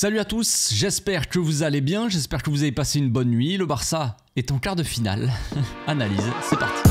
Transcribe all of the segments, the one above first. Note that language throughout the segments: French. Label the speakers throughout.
Speaker 1: Salut à tous, j'espère que vous allez bien, j'espère que vous avez passé une bonne nuit. Le Barça est en quart de finale. Analyse, c'est parti.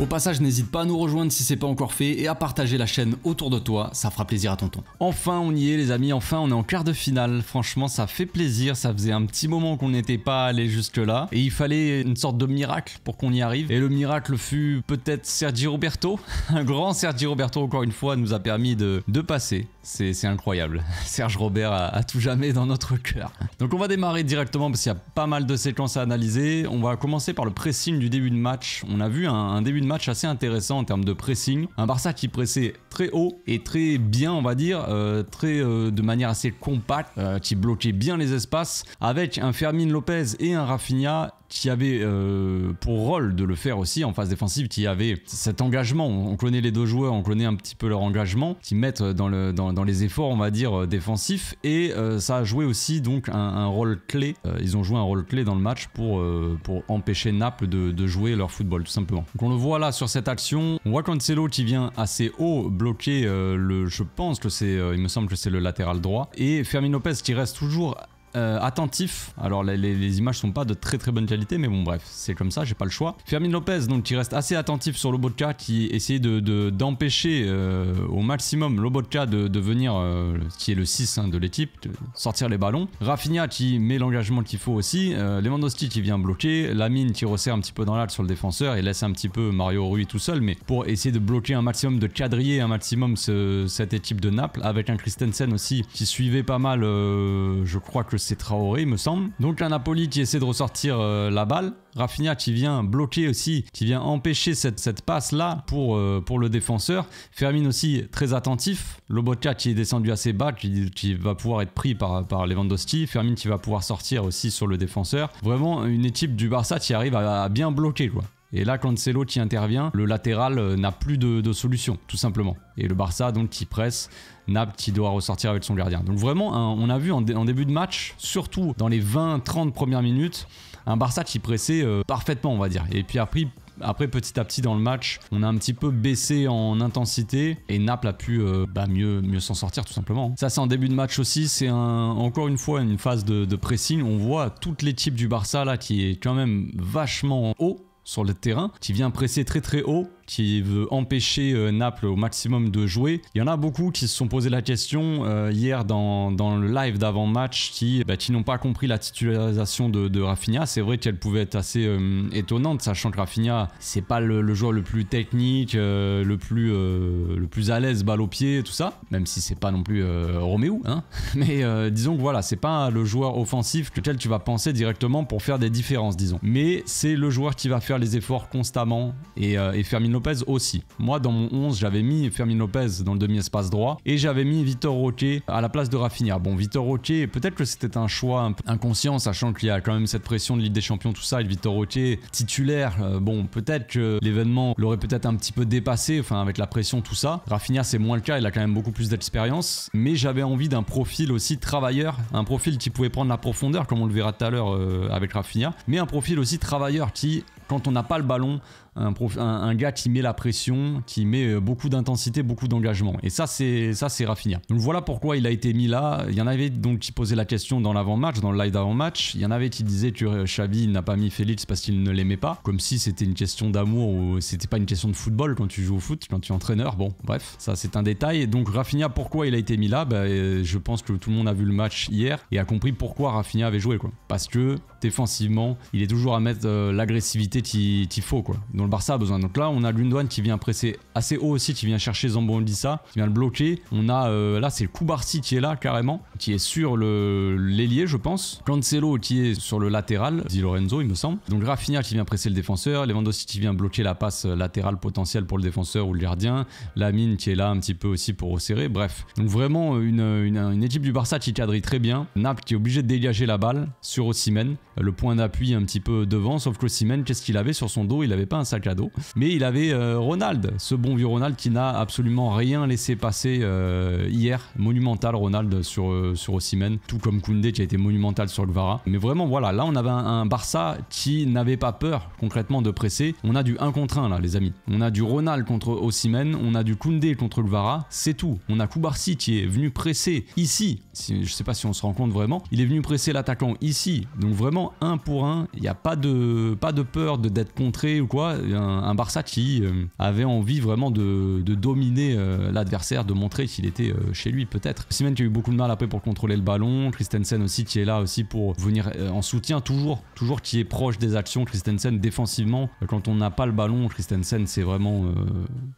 Speaker 1: Au passage, n'hésite pas à nous rejoindre si c'est pas encore fait et à partager la chaîne autour de toi, ça fera plaisir à tonton. Enfin, on y est les amis, enfin on est en quart de finale. Franchement, ça fait plaisir, ça faisait un petit moment qu'on n'était pas allé jusque là et il fallait une sorte de miracle pour qu'on y arrive. Et le miracle fut peut-être Sergi Roberto. Un grand Sergi Roberto encore une fois nous a permis de, de passer. C'est incroyable. Serge Robert a, tout jamais dans notre cœur. Donc on va démarrer directement parce qu'il y a pas mal de séquences à analyser. On va commencer par le pressing du début de match. On a vu un, un début de match match assez intéressant en termes de pressing. Un Barça qui pressait très haut et très bien, on va dire, euh, très euh, de manière assez compacte, euh, qui bloquait bien les espaces, avec un Fermin Lopez et un Rafinha qui avait euh, pour rôle de le faire aussi en phase défensive, qui avait cet engagement. On connaît les deux joueurs, on connaît un petit peu leur engagement, qui mettent dans, le, dans, les efforts, on va dire, euh, défensifs. Et euh, ça a joué aussi donc un, rôle clé. ils ont joué un rôle clé dans le match pour, pour empêcher Naples de, jouer leur football, tout simplement. Donc on le voit là sur cette action. On voit Cancelo qui vient assez haut bloquer le. Je pense que c'est. il me semble que c'est le latéral droit. Et Fermin Lopez qui reste toujours euh, attentif. Alors les, images sont pas de très très bonne qualité, mais bon bref, c'est comme ça, j'ai pas le choix. Fermin Lopez, donc qui reste assez attentif sur Lobotka, qui essaye d'empêcher de, de euh, au maximum Lobotka de, de venir, euh, qui est le 6 hein, de l'équipe, sortir les ballons. Rafinha qui met l'engagement qu'il faut aussi. Lewandowski qui vient bloquer. Lamine qui resserre un petit peu dans l'arc sur le défenseur et laisse un petit peu Mario Rui tout seul, mais pour essayer de bloquer un maximum, de quadriller un maximum cette équipe de Naples, avec un Christensen aussi qui suivait pas mal, je crois que c'est Traoré, il me semble. Donc un Napoli qui essaie de ressortir euh, la balle. Rafinha qui vient bloquer aussi, qui vient empêcher cette, passe-là pour, euh, pour le défenseur. Fermin aussi très attentif. Lobotka qui est descendu assez bas, qui, va pouvoir être pris par, par Lewandowski. Fermin qui va pouvoir sortir aussi sur le défenseur. Vraiment une équipe du Barça qui arrive à bien bloquer. Quoi. Et là, quand Cancelo qui intervient, le latéral euh, n'a plus de, solution, tout simplement. Et le Barça, donc, qui presse, Naples qui doit ressortir avec son gardien. Donc vraiment, on a vu en, début de match, surtout dans les 20-30 premières minutes, un Barça qui pressait euh, parfaitement, on va dire. Et puis après, après, petit à petit dans le match, on a un petit peu baissé en intensité et Naples a pu euh, bah, mieux, mieux s'en sortir tout simplement. Ça, c'est en début de match aussi. C'est encore une fois une phase de, pressing. On voit les types du Barça là qui est quand même vachement haut sur le terrain, qui vient presser très très haut qui veut empêcher euh, Naples au maximum de jouer. Il y en a beaucoup qui se sont posé la question euh, hier dans, dans, le live d'avant-match qui, bah, qui n'ont pas compris la titularisation de, de Rafinha. C'est vrai qu'elle pouvait être assez euh, étonnante, sachant que Rafinha, c'est pas le, joueur le plus technique, le, plus, le plus à l'aise balle au pied, tout ça, même si c'est pas non plus Roméo, hein. Mais disons que voilà, c'est pas le joueur offensif lequel tu vas penser directement pour faire des différences, disons. Mais c'est le joueur qui va faire les efforts constamment et, euh, et Lopez aussi. Moi, dans mon 11, j'avais mis Fermi Lopez dans le demi-espace droit et j'avais mis Vitor Roque à la place de Rafinha. Bon, Vitor Roque, peut-être que c'était un choix inconscient, sachant qu'il y a quand même cette pression de Ligue des Champions, tout ça, et Vitor Roque titulaire. Euh, bon, peut-être que l'événement l'aurait peut-être un petit peu dépassé, enfin, avec la pression, tout ça. Rafinha, c'est moins le cas, il a quand même beaucoup plus d'expérience, mais j'avais envie d'un profil aussi travailleur, un profil qui pouvait prendre la profondeur, comme on le verra tout à l'heure euh, avec Rafinha, mais un profil aussi travailleur qui, quand on n'a pas le ballon, un, un, gars qui met la pression, qui met euh, beaucoup d'intensité, beaucoup d'engagement. Et ça, c'est ça, c'est Rafinha. Donc voilà pourquoi il a été mis là. Il y en avait donc qui posaient la question dans l'avant-match, dans le live d'avant-match. Il y en avait qui disaient que euh, Xavi n'a pas mis Félix parce qu'il ne l'aimait pas, comme si c'était une question d'amour ou euh, c'était pas une question de football quand tu joues au foot, quand tu es entraîneur. Bon, bref, ça c'est un détail. donc Rafinha, pourquoi il a été mis là bah, Je pense que tout le monde a vu le match hier et a compris pourquoi Rafinha avait joué quoi. Parce que défensivement, il est toujours à mettre l'agressivité qu'il faut quoi. Donc, le Barça a besoin. Donc là, on a Lundwan qui vient presser assez haut aussi, qui vient chercher Zambo ça, qui vient le bloquer. On a euh, là, c'est Koubarsi qui est là carrément, qui est sur l'ailier, je pense. Cancelo qui est sur le latéral, dit Lorenzo, il me semble. Donc Rafinha qui vient presser le défenseur, Lewandowski qui vient bloquer la passe euh, latérale potentielle pour le défenseur ou le gardien, Lamine qui est là un petit peu aussi pour resserrer. Bref, donc vraiment euh, une, équipe du Barça qui quadrille très bien. nap qui est obligé de dégager la balle sur Osimhen, le point d'appui un petit peu devant, sauf que Osimhen, qu'est-ce qu'il avait sur son dos Il n'avait pas un cadeau, Mais il avait euh, Ronald, ce bon vieux Ronald qui n'a absolument rien laissé passer euh, hier. Monumental Ronald sur, euh, sur Ossimène, tout comme Koundé qui a été monumental sur Guevara. Mais vraiment, voilà, là on avait un, Barça qui n'avait pas peur concrètement de presser. On a du 1 contre 1 là, les amis. On a du Ronald contre Ossimène, on a du Koundé contre Guevara, c'est tout. On a Koubarsi qui est venu presser ici. je sais pas si on se rend compte vraiment. Il est venu presser l'attaquant ici. Donc vraiment, un pour un, il n'y a pas de, pas de peur d'être contré ou quoi un, un Barça qui euh, avait envie vraiment de, dominer euh, l'adversaire, de montrer qu'il était euh, chez lui peut-être. Simen qui a eu beaucoup de mal après pour contrôler le ballon, Christensen aussi qui est là aussi pour venir en soutien toujours, toujours qui est proche des actions, Christensen défensivement, quand on n'a pas le ballon, Christensen c'est vraiment,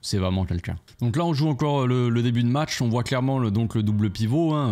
Speaker 1: c'est vraiment quelqu'un. Donc là on joue encore le, début de match, on voit clairement le, donc le double pivot, hein,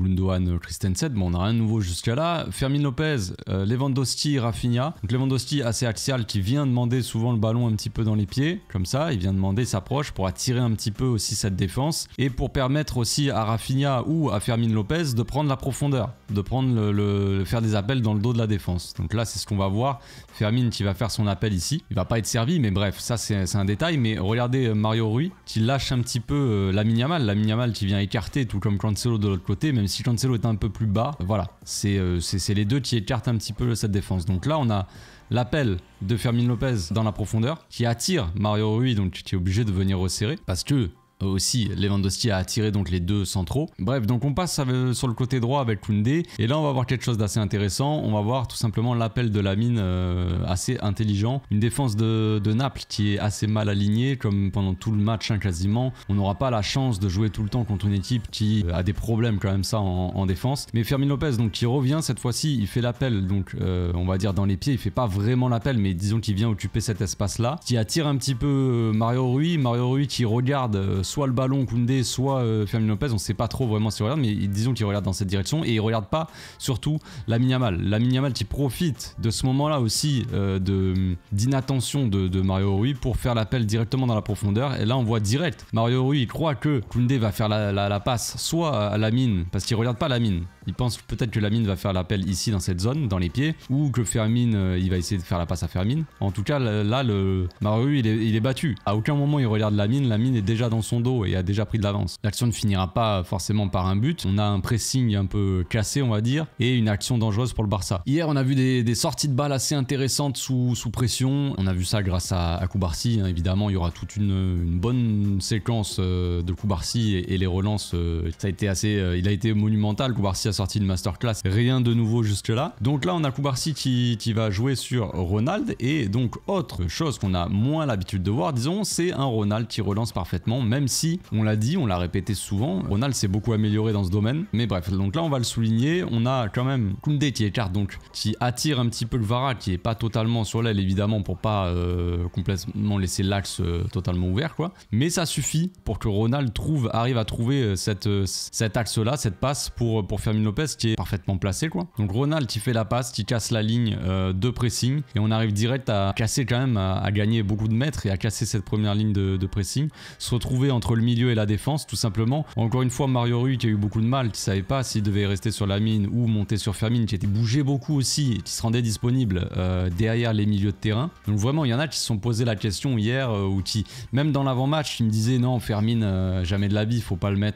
Speaker 1: Gundogan, Christensen, bon on n'a rien de nouveau jusqu'à là, Fermin Lopez, Lewandowski, Rafinha, donc Lewandowski assez axial qui vient demander souvent le ballon un petit peu dans les pieds, comme ça, il vient demander, s'approche pour attirer un petit peu aussi cette défense et pour permettre aussi à Rafinha ou à Fermin Lopez de prendre la profondeur, de prendre le, faire des appels dans le dos de la défense. Donc là, c'est ce qu'on va voir. Fermin qui va faire son appel ici, il va pas être servi, mais bref, ça c'est un détail. Mais regardez euh, Mario Rui qui lâche un petit peu la euh, la mal la mal qui vient écarter, tout comme Cancelo de l'autre côté, même si Cancelo est un peu plus bas. Voilà, c'est euh, les deux qui écartent un petit peu cette défense. Donc là, on a l'appel de Fermin Lopez dans la profondeur qui attire Mario Rui, donc tu es obligé de venir resserrer parce que aussi Lewandowski a attiré donc les deux centraux. Bref, donc on passe euh, sur le côté droit avec Koundé et là on va voir quelque chose d'assez intéressant. On va voir tout simplement l'appel de la mine euh, assez intelligent. Une défense de, Naples qui est assez mal alignée comme pendant tout le match hein, quasiment. On n'aura pas la chance de jouer tout le temps contre une équipe qui euh, a des problèmes quand même ça en, défense. Mais Fermin Lopez donc qui revient cette fois-ci, il fait l'appel donc on va dire dans les pieds, il fait pas vraiment l'appel mais disons qu'il vient occuper cet espace là qui attire un petit peu Mario Rui. Mario Rui qui regarde soit le ballon Koundé, soit euh, Fermin Lopez, on sait pas trop vraiment s'il regarde, mais disons qu'il regarde dans cette direction et il regarde pas surtout la mal La mal qui profite de ce moment-là aussi euh, de d'inattention de, Mario Rui pour faire l'appel directement dans la profondeur et là on voit direct Mario Rui il croit que Koundé va faire la, passe soit à la mine parce qu'il regarde pas la mine. Il pense peut-être que la mine va faire l'appel ici dans cette zone, dans les pieds, ou que Fermine, euh, il va essayer de faire la passe à Fermine. En tout cas, là, le Mario, il est, il est battu. À aucun moment il regarde la mine, la mine est déjà dans son et a déjà pris de l'avance. L'action ne finira pas forcément par un but. On a un pressing un peu cassé, on va dire, et une action dangereuse pour le Barça. Hier, on a vu des, sorties de balles assez intéressantes sous, pression. On a vu ça grâce à, à Koubarsi. Hein. Évidemment, il y aura toute une, bonne séquence euh, de Koubarsi et, les relances. Euh, ça a été assez, euh, il a été monumental. Koubarsi a sorti une masterclass. Rien de nouveau jusque-là. Donc là, on a Koubarsi qui, qui va jouer sur Ronald. Et donc, autre chose qu'on a moins l'habitude de voir, disons, c'est un Ronald qui relance parfaitement, même si, on l'a dit, on l'a répété souvent, Ronald s'est beaucoup amélioré dans ce domaine. Mais bref, donc là on va le souligner, on a quand même Koundé qui écarte, donc qui attire un petit peu le Vara, qui est pas totalement sur l'aile évidemment pour pas euh, complètement laisser l'axe euh, totalement ouvert quoi. Mais ça suffit pour que Ronald trouve, arrive à trouver euh, cette, cet axe là, cette passe pour, pour Fermin Lopez qui est parfaitement placé quoi. Donc Ronald qui fait la passe, qui casse la ligne de pressing et on arrive direct à casser quand même, à, gagner beaucoup de mètres et à casser cette première ligne de, de pressing. Se retrouver entre le milieu et la défense, tout simplement. Encore une fois, Mario Rui qui a eu beaucoup de mal, qui savait pas s'il devait rester sur la mine ou monter sur Fermine, qui était bougé beaucoup aussi, qui se rendait disponible euh, derrière les milieux de terrain. Donc vraiment, il y en a qui se sont posé la question hier euh, ou qui, même dans l'avant-match, qui me disaient non, Fermine, euh, jamais de la vie, il faut pas le mettre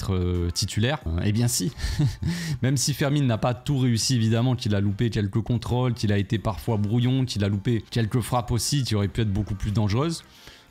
Speaker 1: titulaire. eh bien si, même si Fermine n'a pas tout réussi, évidemment, qu'il a loupé quelques contrôles, qu'il a été parfois brouillon, qu'il a loupé quelques frappes aussi qui auraient pu être beaucoup plus dangereuses.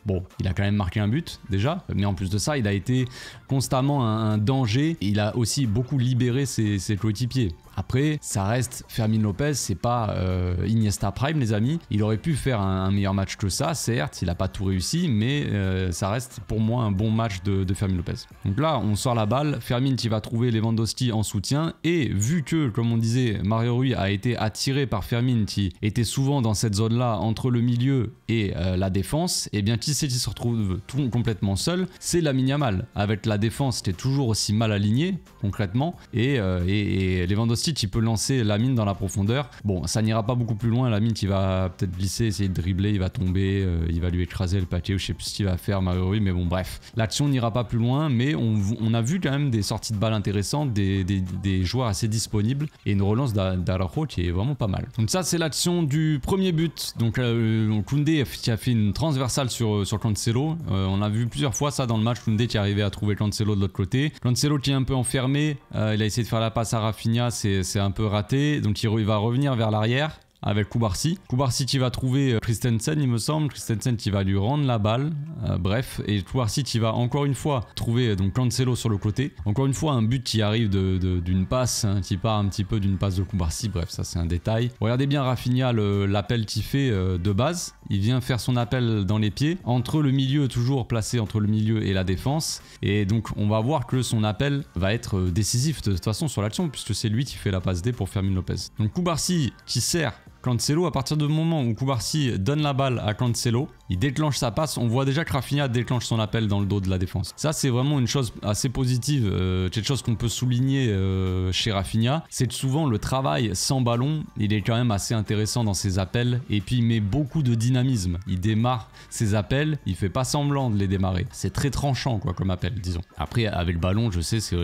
Speaker 1: Bon, il a quand même marqué un but déjà, mais en plus de ça, il a été constamment un, un danger. Il a aussi beaucoup libéré ses, ses coéquipiers. Après, ça reste Fermin Lopez, c'est pas euh, Iniesta Prime, les amis. Il aurait pu faire un, meilleur match que ça, certes, il a pas tout réussi, mais euh, ça reste pour moi un bon match de, de, Fermin Lopez. Donc là, on sort la balle, Fermin qui va trouver Lewandowski en soutien, et vu que, comme on disait, Mario Rui a été attiré par Fermin qui était souvent dans cette zone-là entre le milieu et euh, la défense, et eh bien qui c'est qui se retrouve tout, complètement seul C'est la mini-amal. avec la défense qui est toujours aussi mal alignée, concrètement, et, et Lewandowski tu il peut lancer la mine dans la profondeur. Bon, ça n'ira pas beaucoup plus loin. La mine qui va peut-être glisser, essayer de dribbler, il va tomber, euh, il va lui écraser le paquet, ou je sais plus ce qu'il va faire, oui, mais bon, bref. L'action n'ira pas plus loin, mais on, a vu quand même des sorties de balles intéressantes, des, joueurs assez disponibles, et une relance d'Araujo qui est vraiment pas mal. Donc ça, c'est l'action du premier but. Donc euh, Koundé qui a fait une transversale sur, euh, sur Cancelo. Euh, on a vu plusieurs fois ça dans le match, Koundé qui arrivait à trouver Cancelo de l'autre côté. Cancelo qui est un peu enfermé, il a essayé de faire la passe à Rafinha, c'est c'est un peu raté. Donc il, va revenir vers l'arrière avec Koubarsi. Koubarsi qui va trouver euh, Christensen, il me semble. Christensen qui va lui rendre la balle. Euh, bref, et Koubarsi qui va encore une fois trouver donc Cancelo sur le côté. Encore une fois, un but qui arrive d'une passe, hein, qui part un petit peu d'une passe de Koubarsi. Bref, ça c'est un détail. Regardez bien Rafinha, l'appel qu'il fait euh, de base il vient faire son appel dans les pieds, entre le milieu, toujours placé entre le milieu et la défense. Et donc on va voir que son appel va être euh, décisif de toute façon sur l'action, puisque c'est lui qui fait la passe D pour Fermin Lopez. Donc Koubarsi qui sert Cancelo, à partir du moment où Koubarsi donne la balle à Cancelo, il déclenche sa passe. On voit déjà que Rafinha déclenche son appel dans le dos de la défense. Ça, c'est vraiment une chose assez positive. Euh, quelque chose qu'on peut souligner euh, chez Rafinha, c'est souvent le travail sans ballon. Il est quand même assez intéressant dans ses appels. Et puis, il met beaucoup de dynamisme. Il démarre ses appels. Il fait pas semblant de les démarrer. C'est très tranchant, quoi, comme appel, disons. Après, avec le ballon, je sais, c'est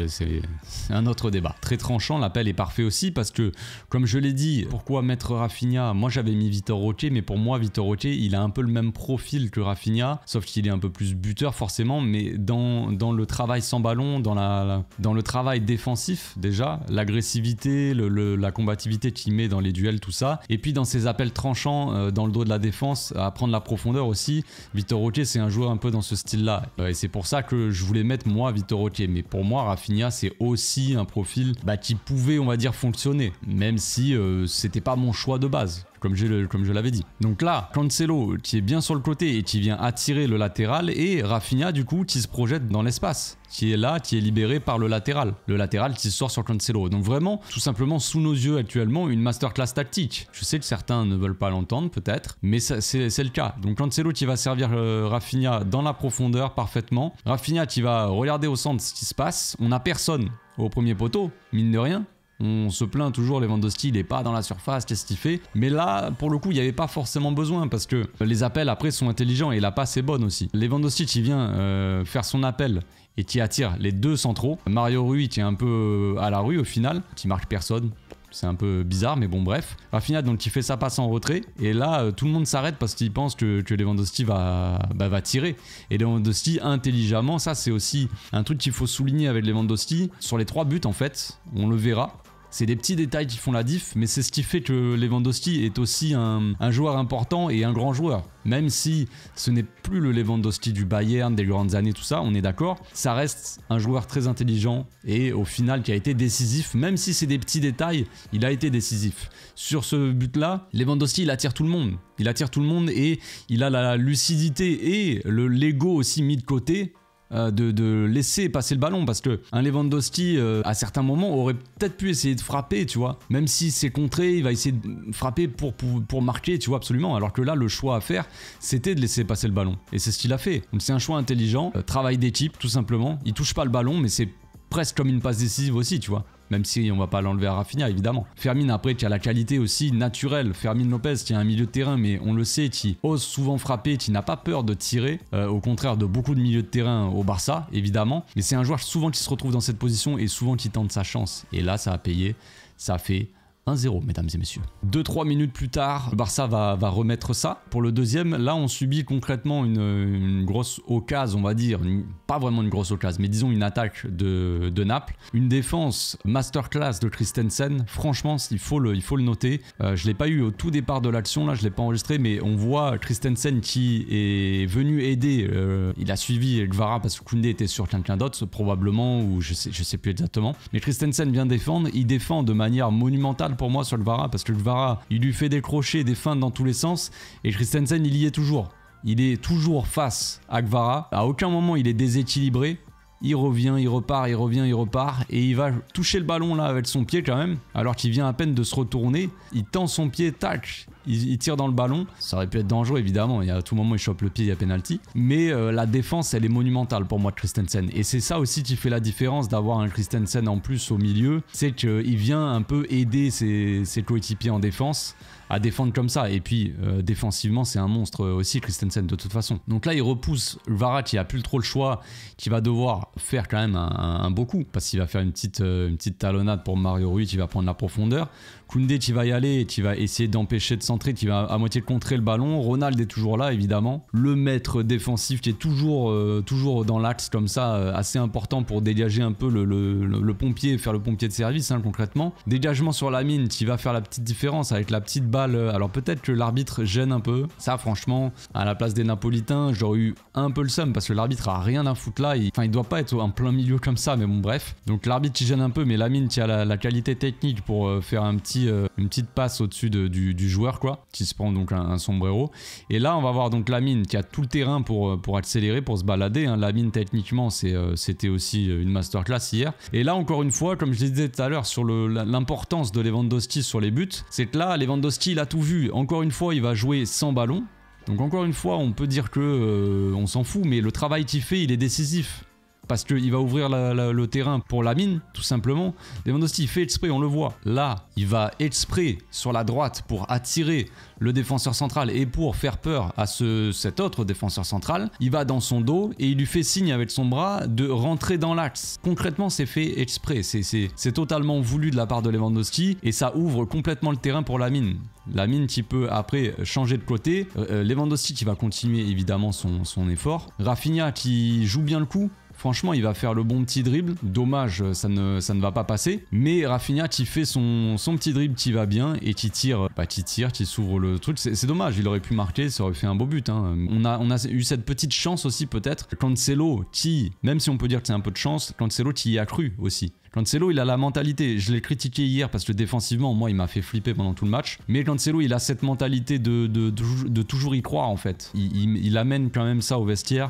Speaker 1: un autre débat. Très tranchant, l'appel est parfait aussi parce que, comme je l'ai dit, pourquoi mettre Rafinha moi, j'avais mis Vitor Roque, mais pour moi, Vitor Roque, il a un peu le même profil que Rafinha, sauf qu'il est un peu plus buteur forcément, mais dans, dans le travail sans ballon, dans, la, dans le travail défensif déjà, l'agressivité, le, la combativité qu'il met dans les duels, tout ça, et puis dans ses appels tranchants euh, dans le dos de la défense, à prendre la profondeur aussi, Vitor Roque, c'est un joueur un peu dans ce style-là. Euh, et c'est pour ça que je voulais mettre moi Vitor Roque, mais pour moi, Rafinha, c'est aussi un profil bah, qui pouvait, on va dire, fonctionner, même si ce euh, c'était pas mon choix de base comme je, comme l'avais dit. Donc là, Cancelo qui est bien sur le côté et qui vient attirer le latéral et Rafinha du coup qui se projette dans l'espace qui est là, qui est libéré par le latéral. Le latéral qui sort sur Cancelo. Donc vraiment, tout simplement, sous nos yeux actuellement, une masterclass tactique. Je sais que certains ne veulent pas l'entendre, peut-être, mais c'est le cas. Donc Cancelo qui va servir euh, Rafinha dans la profondeur parfaitement. Rafinha qui va regarder au centre ce qui se passe. On n'a personne au premier poteau, mine de rien. On se plaint toujours, Lewandowski, il est pas dans la surface, qu'est-ce qu'il fait Mais là, pour le coup, il n'y avait pas forcément besoin parce que les appels après sont intelligents et la passe est bonne aussi. Lewandowski, qui vient euh, faire son appel et qui attire les deux centraux. Mario Rui qui est un peu euh, à la rue au final, qui marque personne. C'est un peu bizarre, mais bon, bref. final, donc, il fait sa passe en retrait. Et là, euh, tout le monde s'arrête parce qu'il pense que, que Lewandowski va, bah, va tirer. Et Lewandowski, intelligemment, ça, c'est aussi un truc qu'il faut souligner avec Lewandowski. Sur les trois buts, en fait, on le verra. C'est des petits détails qui font la diff, mais c'est ce qui fait que Lewandowski est aussi un, joueur important et un grand joueur. Même si ce n'est plus le Lewandowski du Bayern, des grandes années, tout ça, on est d'accord, ça reste un joueur très intelligent et au final qui a été décisif, même si c'est des petits détails, il a été décisif. Sur ce but-là, Lewandowski, il attire tout le monde. Il attire tout le monde et il a la lucidité et le l'ego aussi mis de côté euh, de, laisser passer le ballon parce que un Lewandowski euh, à certains moments aurait peut-être pu essayer de frapper, tu vois. Même si c'est contré, il va essayer de frapper pour, pour, marquer, tu vois, absolument. Alors que là, le choix à faire, c'était de laisser passer le ballon. Et c'est ce qu'il a fait. Donc c'est un choix intelligent, euh, travail d'équipe, tout simplement. Il touche pas le ballon, mais c'est presque comme une passe décisive aussi, tu vois même si on va pas l'enlever à Rafinha évidemment. Fermin après qui a la qualité aussi naturelle, Fermin Lopez qui a un milieu de terrain mais on le sait qui ose souvent frapper, qui n'a pas peur de tirer, euh, au contraire de beaucoup de milieux de terrain au Barça évidemment, mais c'est un joueur souvent qui se retrouve dans cette position et souvent qui tente sa chance et là ça a payé, ça fait 1-0, mesdames et messieurs. 2-3 minutes plus tard, le Barça va, va, remettre ça. Pour le deuxième, là, on subit concrètement une, grosse occasion, on va dire. pas vraiment une grosse occasion, mais disons une attaque de, Naples. Une défense masterclass de Christensen. Franchement, il faut le, il faut le noter. Euh, je ne l'ai pas eu au tout départ de l'action, là, je ne l'ai pas enregistré, mais on voit Christensen qui est venu aider. Euh, il a suivi Guevara parce que Koundé était sur quelqu'un d'autre, probablement, ou je sais, je sais plus exactement. Mais Christensen vient défendre. Il défend de manière monumentale pour moi sur le Vara parce que le Vara, il lui fait des crochets, des feintes dans tous les sens et Christensen, il y est toujours. Il est toujours face à Gvara À aucun moment, il est déséquilibré. Il revient, il repart, il revient, il repart. Et il va toucher le ballon là avec son pied quand même. Alors qu'il vient à peine de se retourner. Il tend son pied, tac il, tire dans le ballon. Ça aurait pu être dangereux, évidemment. Il y a, à tout moment, il chope le pied, il y a penalty. Mais euh, la défense, elle est monumentale pour moi de Christensen. Et c'est ça aussi qui fait la différence d'avoir un Christensen en plus au milieu. C'est qu'il euh, vient un peu aider ses, coéquipiers en défense à défendre comme ça. Et puis, euh, défensivement, c'est un monstre aussi, Christensen, de toute façon. Donc là, il repousse Vara qui n'a plus trop le choix, qui va devoir faire quand même un, beau coup, parce qu'il va faire une petite, une petite talonnade pour Mario Rui qui va prendre la profondeur. Koundé, tu vas y aller, tu vas essayer d'empêcher de centrer, tu vas à moitié contrer le ballon. Ronald est toujours là, évidemment. Le maître défensif qui est toujours, euh, toujours dans l'axe comme ça, euh, assez important pour dégager un peu le, pompier, faire le pompier de service hein, concrètement. Dégagement sur la mine, tu va faire la petite différence avec la petite balle. Alors peut-être que l'arbitre gêne un peu. Ça, franchement, à la place des Napolitains, j'aurais eu un peu le seum parce que l'arbitre a rien à foutre là. Enfin, il doit pas être en plein milieu comme ça, mais bon, bref. Donc l'arbitre, qui gêne un peu, mais la mine, qui la, qualité technique pour euh, faire un petit euh, une petite passe au-dessus du, joueur, quoi, qui se prend donc un, sombrero. Et là, on va voir donc la mine qui a tout le terrain pour, euh, pour accélérer, pour se balader. Hein. la mine techniquement, euh, c'était aussi une masterclass hier. Et là, encore une fois, comme je disais tout à l'heure, sur l'importance de Lewandowski sur les buts, c'est que là, Lewandowski, il a tout vu. Encore une fois, il va jouer sans ballon. Donc encore une fois, on peut dire que on s'en fout, mais le travail qu'il fait, il est décisif parce qu'il va ouvrir le terrain pour la mine, tout simplement. Lewandowski fait exprès, on le voit. Là, il va exprès sur la droite pour attirer le défenseur central et pour faire peur à cet autre défenseur central. Il va dans son dos et il lui fait signe avec son bras de rentrer dans l'axe. Concrètement, c'est fait exprès. C'est totalement voulu de la part de Lewandowski et ça ouvre complètement le terrain pour la mine. La mine qui peut après changer de côté. Euh, euh, Lewandowski qui va continuer évidemment son, son effort. Rafinha qui joue bien le coup. Franchement, il va faire le bon petit dribble. Dommage, ça ne, ça ne va pas passer. Mais Rafinha, qui fait son, son petit dribble qui va bien et qui tire, bah, qui tire, qui s'ouvre le truc. C'est dommage, il aurait pu marquer, ça aurait fait un beau but. Hein. On, a, on a eu cette petite chance aussi, peut-être. Cancelo, qui, même si on peut dire que c'est un peu de chance, Cancelo qui y a cru aussi. Cancelo, il a la mentalité. Je l'ai critiqué hier parce que défensivement, moi, il m'a fait flipper pendant tout le match. Mais Cancelo, il a cette mentalité de, de, toujours y croire, en fait. Il, amène quand même ça au vestiaire,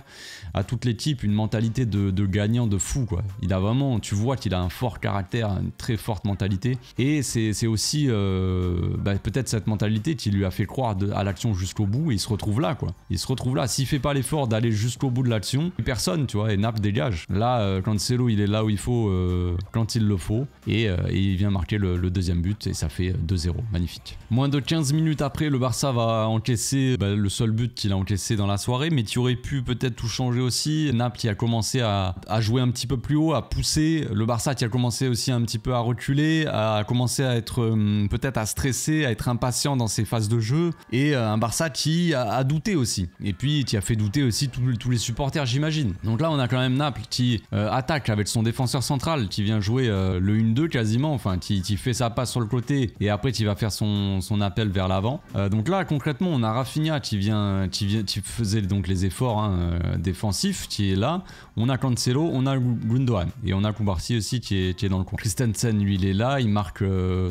Speaker 1: à toute l'équipe, une mentalité de, gagnant de fou, quoi. Il a vraiment, tu vois qu'il a un fort caractère, une très forte mentalité. Et c'est aussi euh, bah, peut-être cette mentalité qui lui a fait croire à l'action jusqu'au bout. Et il se retrouve là, quoi. Il se retrouve là. S'il fait pas l'effort d'aller jusqu'au bout de l'action, personne, tu vois, et nap dégage. Là, euh, Cancelo, il est là où il faut. Euh, quand il le faut. Et, euh, il vient marquer le, deuxième but et ça fait 2-0. Euh, Magnifique. Moins de 15 minutes après, le Barça va encaisser bah, le seul but qu'il a encaissé dans la soirée, mais qui aurait pu peut-être tout changer aussi. Naples qui a commencé à, jouer un petit peu plus haut, à pousser. Le Barça qui a commencé aussi un petit peu à reculer, à commencer à être euh, peut-être à stresser, à être impatient dans ses phases de jeu. Et un Barça qui a, douté aussi. Et puis qui a fait douter aussi tous les supporters, j'imagine. Donc là, on a quand même Naples qui attaque avec son défenseur central qui vient jouer euh, le 1-2 quasiment. Enfin, qui fait sa passe sur le côté et après tu va faire son, son appel vers l'avant. Euh, donc là, concrètement, on a Rafinha qui vient, qui vient, qui faisait donc les efforts hein, euh, défensifs, qui est là. On a Cancelo, on a Gundogan et on a Koubarsi aussi qui est, qui est dans le coin. Christensen, lui, il est là, il marque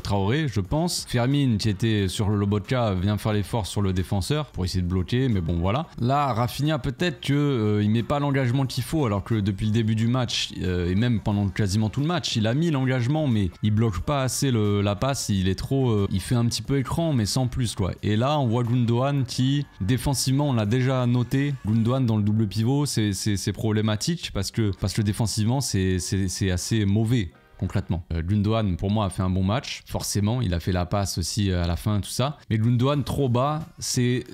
Speaker 1: Traoré, je pense. Fermin, qui était sur le Lobotka, vient faire l'effort sur le défenseur pour essayer de bloquer, mais bon, voilà. Là, Rafinha, peut-être que il met pas l'engagement qu'il faut, alors que depuis le début du match et même pendant quasiment tout le match il a mis l'engagement, mais il bloque pas assez la passe. Il est trop, euh, il fait un petit peu écran, mais sans plus quoi. Et là, on voit Gundogan qui, défensivement, on l'a déjà noté. Gundogan dans le double pivot, c'est problématique parce que parce que défensivement, c'est assez mauvais concrètement. Euh, Gundoan pour moi, a fait un bon match. Forcément, il a fait la passe aussi euh, à la fin, tout ça. Mais Gundogan, trop bas, c'est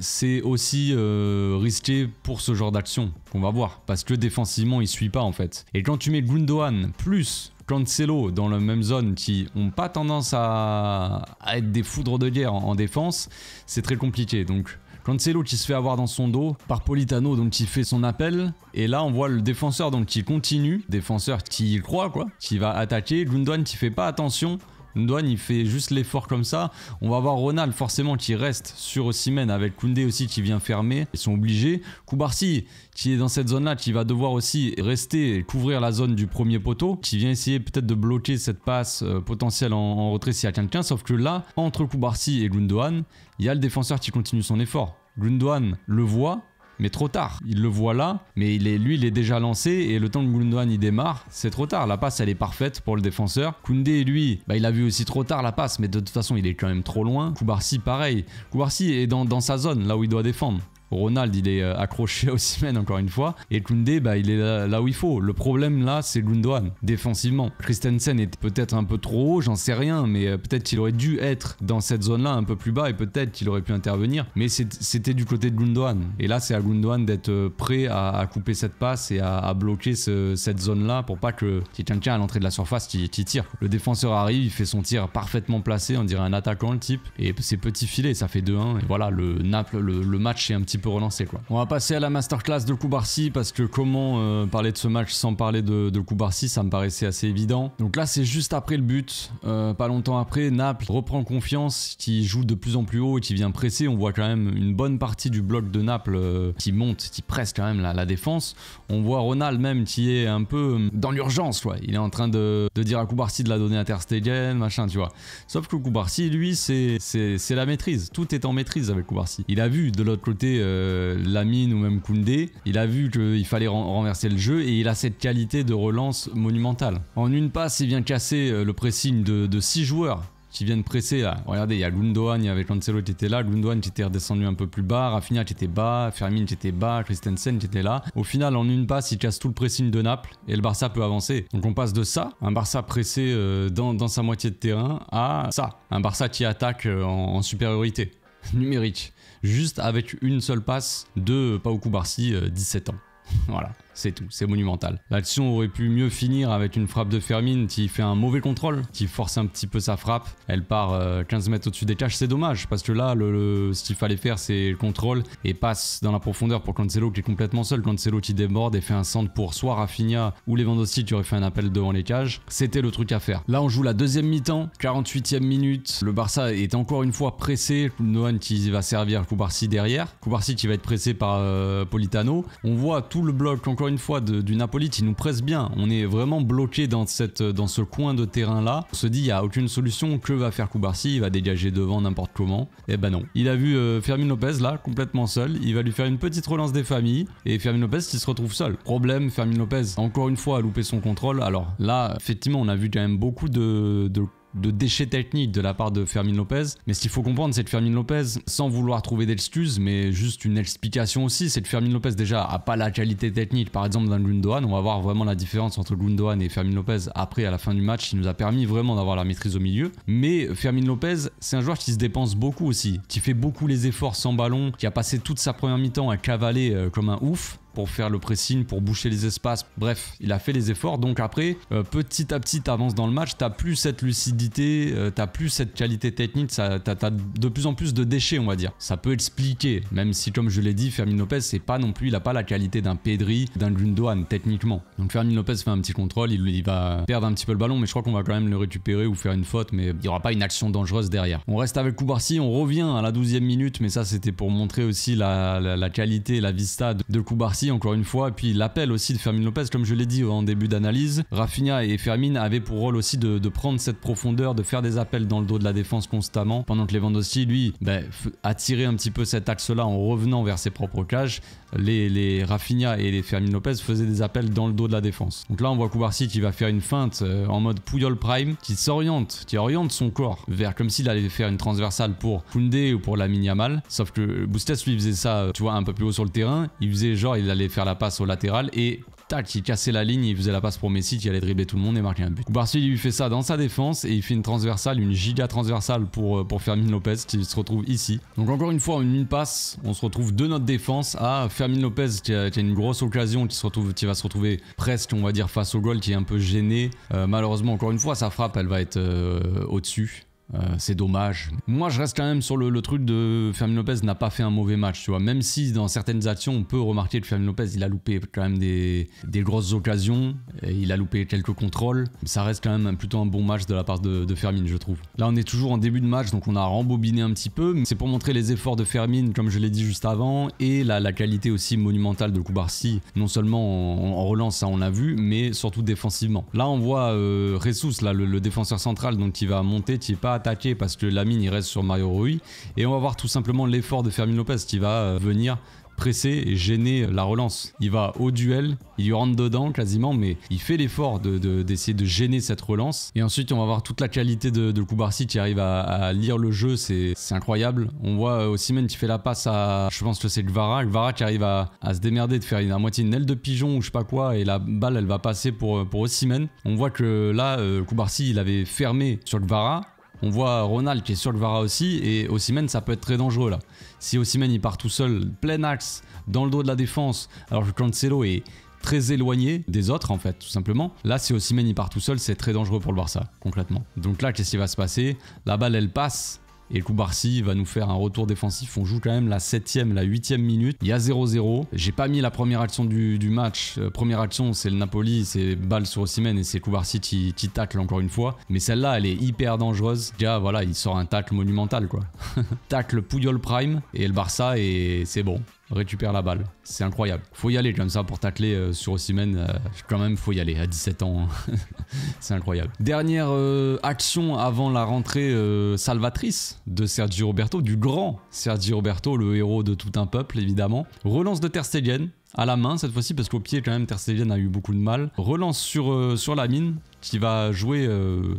Speaker 1: aussi risqué pour ce genre d'action qu'on va voir. Parce que défensivement, il suit pas, en fait. Et quand tu mets Gundogan plus Cancelo dans la même zone qui n'ont pas tendance à, être des foudres de guerre en, défense, c'est très compliqué. Donc Cancelo qui se fait avoir dans son dos par Politano donc il fait son appel et là on voit le défenseur donc qui continue, défenseur qui croit quoi, qui va attaquer, Gundogan qui fait pas attention Gundogan, il fait juste l'effort comme ça. On va voir Ronald forcément qui reste sur Ossimène avec Koundé aussi qui vient fermer. Ils sont obligés. Koubarsi qui est dans cette zone là qui va devoir aussi rester et couvrir la zone du premier poteau. Qui vient essayer peut-être de bloquer cette passe euh, potentielle en, retrait s'il y a quelqu'un. Sauf que là, entre Koubarsi et Gundogan, il y a le défenseur qui continue son effort. Gundogan le voit, mais trop tard. Il le voit là, mais lui, il est déjà lancé et le temps que Gundogan y démarre, c'est trop tard. La passe, elle est parfaite pour le défenseur. Koundé, lui, bah, il a vu aussi trop tard la passe, mais de toute façon, il est quand même trop loin. Koubarsi, pareil. Koubarsi est dans sa zone, là où il doit défendre. Ronald, il est euh, accroché au Simen encore une fois. Et Koundé, bah, il est là, où il faut. Le problème là, c'est Gundogan, défensivement. Christensen est peut-être un peu trop haut, j'en sais rien, mais euh, peut-être qu'il aurait dû être dans cette zone-là un peu plus bas et peut-être qu'il aurait pu intervenir. Mais c'était du côté de Gundogan. Et là, c'est à Gundogan d'être euh, prêt à, couper cette passe et à, bloquer cette zone-là pour pas que si quelqu'un à l'entrée de la surface qui, tire. Le défenseur arrive, il fait son tir parfaitement placé, on dirait un attaquant le type, et c'est petit filet, ça fait 2-1. Et voilà, le, Naples, match est un petit relancer quoi. On va passer à la masterclass de Koubarsi parce que comment euh, parler de ce match sans parler de, de ça me paraissait assez évident. Donc là c'est juste après le but, euh, pas longtemps après, Naples reprend confiance, qui joue de plus en plus haut et qui vient presser. On voit quand même une bonne partie du bloc de Naples euh, qui monte, qui presse quand même la, défense. On voit Ronald même qui est un peu dans l'urgence quoi. Il est en train de, dire à Koubarsi de la donner à Ter Stegen, machin tu vois. Sauf que Koubarsi lui c'est la maîtrise, tout est en maîtrise avec Koubarsi. Il a vu de l'autre côté euh, Lamine ou même Koundé, il a vu qu'il fallait renverser le jeu et il a cette qualité de relance monumentale. En une passe, il vient casser euh, le pressing de 6 joueurs qui viennent presser Regardez, il y a Gundogan avait Cancelo qui était là, Gundogan qui était redescendu un peu plus bas, Rafinha qui était bas, Fermin qui était bas, Christensen qui était là. Au final, en une passe, il casse tout le pressing de Naples et le Barça peut avancer. Donc on passe de ça, un Barça pressé euh, dans, sa moitié de terrain, à ça, un Barça qui attaque en supériorité numérique juste avec une seule passe de Paoku Barsi, 17 euh, ans. voilà. C'est tout, c'est monumental. L'action aurait pu mieux finir avec une frappe de Fermin qui fait un mauvais contrôle, qui force un petit peu sa frappe. Elle part 15 euh, mètres au-dessus des cages, c'est dommage parce que là, le, ce qu'il fallait faire, c'est le contrôle et passe dans la profondeur pour Cancelo qui est complètement seul. Cancelo qui déborde et fait un centre pour soit Rafinha ou Lewandowski qui aurait fait un appel devant les cages. C'était le truc à faire. Là, on joue la deuxième mi-temps, 48e minute. Le Barça est encore une fois pressé. Noan qui va servir Koubarsi derrière. Koubarsi qui va être pressé par euh, Politano. On voit tout le bloc encore une fois du Napolite, il nous presse bien. On est vraiment bloqué dans, cette, dans ce coin de terrain là. On se dit, il n'y a aucune solution, que va faire Koubarsi Il va dégager devant n'importe comment. Et eh ben non. Il a vu euh, Fermine Lopez là, complètement seul. Il va lui faire une petite relance des familles et Fermin Lopez qui se retrouve seul. Problème, Fermin Lopez, encore une fois, a loupé son contrôle. Alors là, effectivement, on a vu quand même beaucoup de de déchets techniques de la part de Fermin Lopez. Mais ce qu'il faut comprendre, c'est que Fermin Lopez, sans vouloir trouver d'excuses, mais juste une explication aussi, c'est que Fermin Lopez déjà a pas la qualité technique, par exemple, d'un Gundogan. On va voir vraiment la différence entre Gundogan et Fermin Lopez après, à la fin du match, qui nous a permis vraiment d'avoir la maîtrise au milieu. Mais Fermin Lopez, c'est un joueur qui se dépense beaucoup aussi, qui fait beaucoup les efforts sans ballon, qui a passé toute sa première mi-temps à cavaler euh, comme un ouf pour faire le pressing, pour boucher les espaces. Bref, il a fait les efforts. Donc après, euh, petit à petit, avances dans le match, Tu t'as plus cette lucidité, tu euh, t'as plus cette qualité technique, t'as as de plus en plus de déchets, on va dire. Ça peut expliquer, même si comme je l'ai dit, Fermin Lopez, c'est pas non plus, il a pas la qualité d'un Pedri, d'un Gundogan techniquement. Donc Fermin Lopez fait un petit contrôle, il, va perdre un petit peu le ballon, mais je crois qu'on va quand même le récupérer ou faire une faute, mais il n'y aura pas une action dangereuse derrière. On reste avec Koubarsi, on revient à la 12e minute, mais ça c'était pour montrer aussi la, qualité, la vista de, de encore une fois, et puis l'appel aussi de Fermin Lopez, comme je l'ai dit en début d'analyse, Rafinha et Fermin avaient pour rôle aussi de, prendre cette profondeur, de faire des appels dans le dos de la défense constamment, pendant que Lewandowski, lui, ben, attirait un petit peu cet axe-là en revenant vers ses propres cages. Les, Rafinha et les Fermin Lopez faisaient des appels dans le dos de la défense. Donc là, on voit Koubarsi qui va faire une feinte euh, en mode Puyol Prime, qui s'oriente, qui oriente son corps vers comme s'il allait faire une transversale pour Koundé ou pour la Miniamal Sauf que Busquets lui faisait ça, euh, tu vois, un peu plus haut sur le terrain. Il faisait genre, il il allait faire la passe au latéral et tac, il cassait la ligne, il faisait la passe pour Messi qui allait dribbler tout le monde et marquer un but. il lui fait ça dans sa défense et il fait une transversale, une giga transversale pour, euh, pour Fermin Lopez qui se retrouve ici. Donc encore une fois, une passe, on se retrouve de notre défense à Fermin Lopez qui a, une grosse occasion, qui, se retrouve, qui va se retrouver presque, on va dire, face au goal, qui est un peu gêné. Euh, malheureusement, encore une fois, sa frappe, elle va être euh, au-dessus. Euh, c'est dommage. Moi, je reste quand même sur le, truc de Fermin Lopez n'a pas fait un mauvais match, tu vois. Même si dans certaines actions, on peut remarquer que Fermin Lopez, il a loupé quand même des, grosses occasions, il a loupé quelques contrôles. Ça reste quand même plutôt un bon match de la part de, de Fermin, je trouve. Là, on est toujours en début de match, donc on a rembobiné un petit peu. C'est pour montrer les efforts de Fermin, comme je l'ai dit juste avant, et la, qualité aussi monumentale de Koubarsi, non seulement en, relance, ça on l'a vu, mais surtout défensivement. Là, on voit euh, là, le, défenseur central, donc qui va monter, qui est pas attaquer parce que la mine il reste sur Mario Rui. Et on va voir tout simplement l'effort de Fermin Lopez qui va euh, venir presser et gêner la relance. Il va au duel, il lui rentre dedans quasiment, mais il fait l'effort d'essayer de, gêner cette relance. Et ensuite, on va voir toute la qualité de, de qui arrive à, lire le jeu, c'est incroyable. On voit euh, Ossimène qui fait la passe à, je pense que c'est Gvara, Gvara qui arrive à, se démerder de faire une, à moitié une aile de pigeon ou je sais pas quoi, et la balle, elle va passer pour, euh, pour On voit que là, Koubarsi, il avait fermé sur Gvara, on voit Ronald qui est sur le Vara aussi, et Ossimène, ça peut être très dangereux là. Si Ossimène il part tout seul, plein axe, dans le dos de la défense, alors que Cancelo est très éloigné des autres en fait tout simplement. Là si Ossimène il part tout seul c'est très dangereux pour le Barça concrètement. Donc là qu'est-ce qui va se passer La balle elle passe et Koubarsi va nous faire un retour défensif. On joue quand même la 7ème, la 8ème minute. Il y a 0-0. J'ai pas mis la première action du, match. Euh, première action, c'est le Napoli, c'est balle sur Osimhen et c'est Koubarsi qui, tacle encore une fois. Mais celle-là, elle est hyper dangereuse. Déjà, voilà, il sort un tacle monumental, quoi. tacle Puyol Prime et le Barça et c'est bon récupère la balle. C'est incroyable. Faut y aller comme ça hein, pour tacler euh, sur Ossimène. Euh, quand même, faut y aller à 17 ans. Hein. c'est incroyable. Dernière euh, action avant la rentrée salvatrice de Sergio Roberto, du grand Sergio Roberto, le héros de tout un peuple évidemment. Relance de Ter à la main cette fois-ci parce qu'au pied quand même Ter a eu beaucoup de mal. Relance sur, sur la mine qui va jouer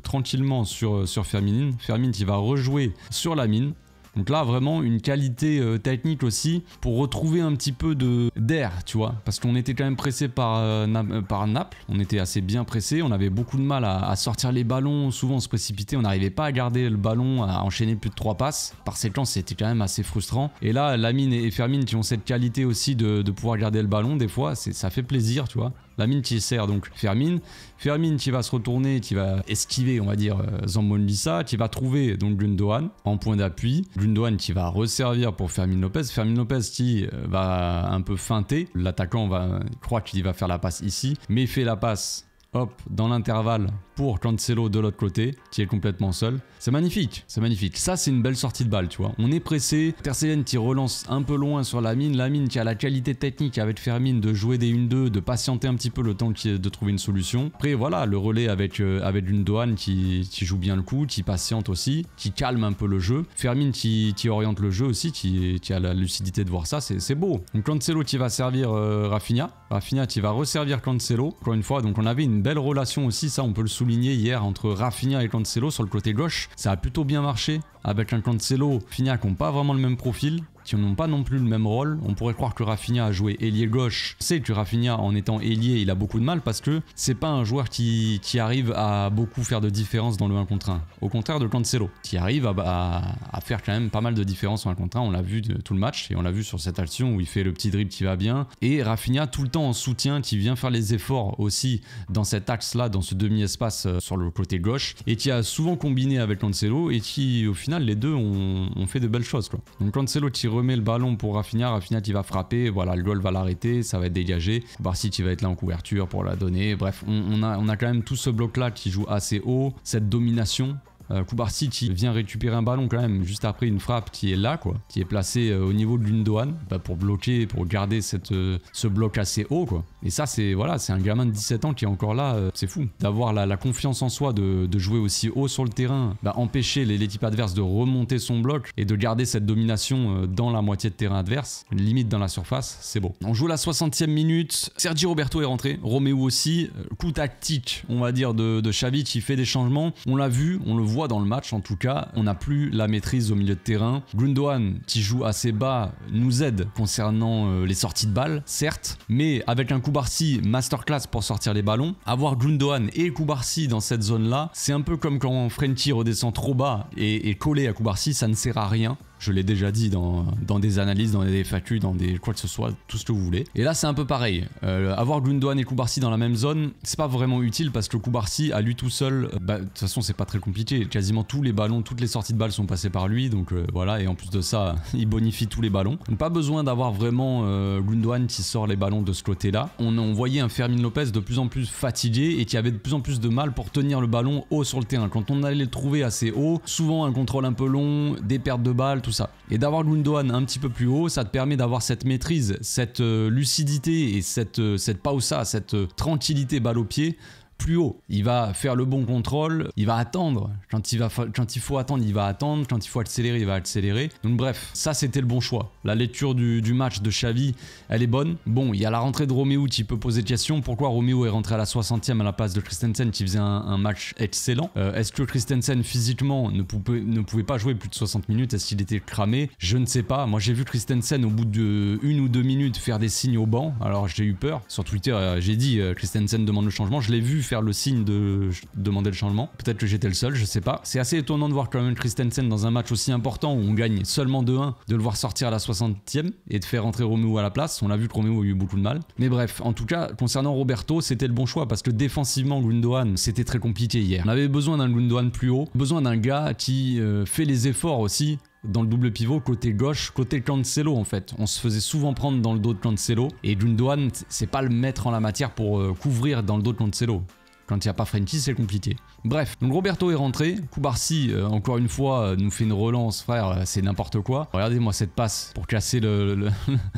Speaker 1: tranquillement sur, sur Ferminine qui va rejouer sur la mine donc là, vraiment une qualité euh, technique aussi pour retrouver un petit peu d'air, tu vois. Parce qu'on était quand même pressé par, euh, euh, par Naples, on était assez bien pressé, on avait beaucoup de mal à, sortir les ballons, souvent on se précipitait, on n'arrivait pas à garder le ballon, à enchaîner plus de trois passes. Par séquence, c'était quand même assez frustrant. Et là, Lamine et Fermine qui ont cette qualité aussi de, de pouvoir garder le ballon, des fois, ça fait plaisir, tu vois. La mine, qui sert donc Fermine. Fermine, qui va se retourner, qui va esquiver, on va dire, euh, Zambonlissa. qui va trouver donc Gundogan en point d'appui. Gundogan, qui va resservir pour Fermine Lopez. Fermine Lopez, qui euh, va un peu feinter. L'attaquant va croire qu'il va faire la passe ici, mais fait la passe hop, dans l'intervalle pour Cancelo de l'autre côté, qui est complètement seul. C'est magnifique, c'est magnifique. Ça, c'est une belle sortie de balle, tu vois. On est pressé. Tercelen qui relance un peu loin sur la mine. La mine qui a la qualité technique avec Fermin de jouer des 1-2, de patienter un petit peu le temps de trouver une solution. Après, voilà, le relais avec, euh, avec une douane qui, qui, joue bien le coup, qui patiente aussi, qui calme un peu le jeu. Fermin qui, qui oriente le jeu aussi, qui, a la lucidité de voir ça, c'est beau. Donc Cancelo qui va servir euh, Rafinha. Rafinha qui va resservir Cancelo. Encore une fois, donc on avait une belle relation aussi, ça on peut le souligner hier entre Rafinha et Cancelo sur le côté gauche. Ça a plutôt bien marché avec un Cancelo, Rafinha qui n'ont pas vraiment le même profil qui n'ont pas non plus le même rôle. On pourrait croire que Rafinha a joué ailier gauche. C'est que Rafinha, en étant ailier, il a beaucoup de mal parce que c'est pas un joueur qui, qui, arrive à beaucoup faire de différence dans le 1 contre 1. Au contraire de Cancelo, qui arrive à, à, faire quand même pas mal de différence en 1 contre 1. On l'a vu de, tout le match et on l'a vu sur cette action où il fait le petit dribble qui va bien. Et Rafinha, tout le temps en soutien, qui vient faire les efforts aussi dans cet axe-là, dans ce demi-espace euh, sur le côté gauche, et qui a souvent combiné avec Cancelo et qui, au final, les deux ont, fait de belles choses. Donc Cancelo qui remet le ballon pour Rafinha, Rafinha il va frapper, voilà, le goal va l'arrêter, ça va être dégagé. si tu va être là en couverture pour la donner. Bref, a, on a quand même tout ce bloc là qui joue assez haut, cette domination euh, Kubarsic vient récupérer un ballon quand même juste après une frappe qui est là quoi, qui est placée euh, au niveau de Lundoan bah, pour bloquer, pour garder euh, ce bloc assez haut quoi. Et ça c'est voilà, c'est un gamin de 17 ans qui est encore là, euh, c'est fou. D'avoir la, confiance en soi de, jouer aussi haut sur le terrain, bah, empêcher les, adverse adverses de remonter son bloc et de garder cette domination dans la moitié de terrain adverse, limite dans la surface, c'est beau. On joue la 60e minute, Sergi Roberto est rentré, Roméo aussi, coup tactique on va dire de, de Xavi qui fait des changements, on l'a vu, on le voit dans le match en tout cas, on n'a plus la maîtrise au milieu de terrain. Gundogan, qui joue assez bas, nous aide concernant euh, les sorties de balles, certes, mais avec un Kubarsi masterclass pour sortir les ballons, avoir Gundogan et Kubarsi dans cette zone-là, c'est un peu comme quand Frenkie redescend trop bas et, collé à Kubarsi, ça ne sert à rien. Je l'ai déjà dit dans, des analyses, dans des FAQ, dans des quoi que ce soit, tout ce que vous voulez. Et là, c'est un peu pareil. Euh, avoir Gundogan et Koubarsi dans la même zone, c'est pas vraiment utile parce que Koubarsi, à lui tout seul, euh, bah, de toute façon, c'est pas très compliqué. Quasiment tous les ballons, toutes les sorties de balles sont passées par lui. Donc euh, voilà, et en plus de ça, il bonifie tous les ballons. Donc pas besoin d'avoir vraiment euh, Gundogan qui sort les ballons de ce côté-là. On, voyait un Fermin Lopez de plus en plus fatigué et qui avait de plus en plus de mal pour tenir le ballon haut sur le terrain. Quand on allait le trouver assez haut, souvent un contrôle un peu long, des pertes de balles, ça. Et d'avoir Gundogan un petit peu plus haut, ça te permet d'avoir cette maîtrise, cette euh, lucidité et cette, euh, cette pausa, cette euh, tranquillité balle au pied plus haut. Il va faire le bon contrôle, il va attendre. Quand il, va quand il faut attendre, il va attendre. Quand il faut accélérer, il va accélérer. Donc bref, ça c'était le bon choix. La lecture du, match de Xavi, elle est bonne. Bon, il y a la rentrée de Roméo qui peut poser question. Pourquoi Roméo est rentré à la 60e à la place de Christensen qui faisait un, match excellent euh, Est-ce que Christensen physiquement ne pouvait, ne pouvait pas jouer plus de 60 minutes Est-ce qu'il était cramé Je ne sais pas. Moi j'ai vu Christensen au bout de une ou deux minutes faire des signes au banc. Alors j'ai eu peur. Sur Twitter, euh, j'ai dit euh, Christensen demande le changement. Je l'ai vu faire le signe de demander le changement. Peut-être que j'étais le seul, je sais pas. C'est assez étonnant de voir quand même Christensen dans un match aussi important où on gagne seulement 2-1, de le voir sortir à la 60e et de faire rentrer Romeo à la place. On l'a vu que Romeo a eu beaucoup de mal. Mais bref, en tout cas, concernant Roberto, c'était le bon choix parce que défensivement, Gundogan, c'était très compliqué hier. On avait besoin d'un Gundogan plus haut, besoin d'un gars qui euh, fait les efforts aussi dans le double pivot côté gauche, côté Cancelo en fait. On se faisait souvent prendre dans le dos de Cancelo et Gundogan, c'est pas le maître en la matière pour euh, couvrir dans le dos de Cancelo. Quand il n'y a pas Frankie, c'est compliqué. Bref, donc Roberto est rentré, Koubarsi, euh, encore une fois, euh, nous fait une relance, frère, euh, c'est n'importe quoi. Regardez-moi cette passe pour casser le...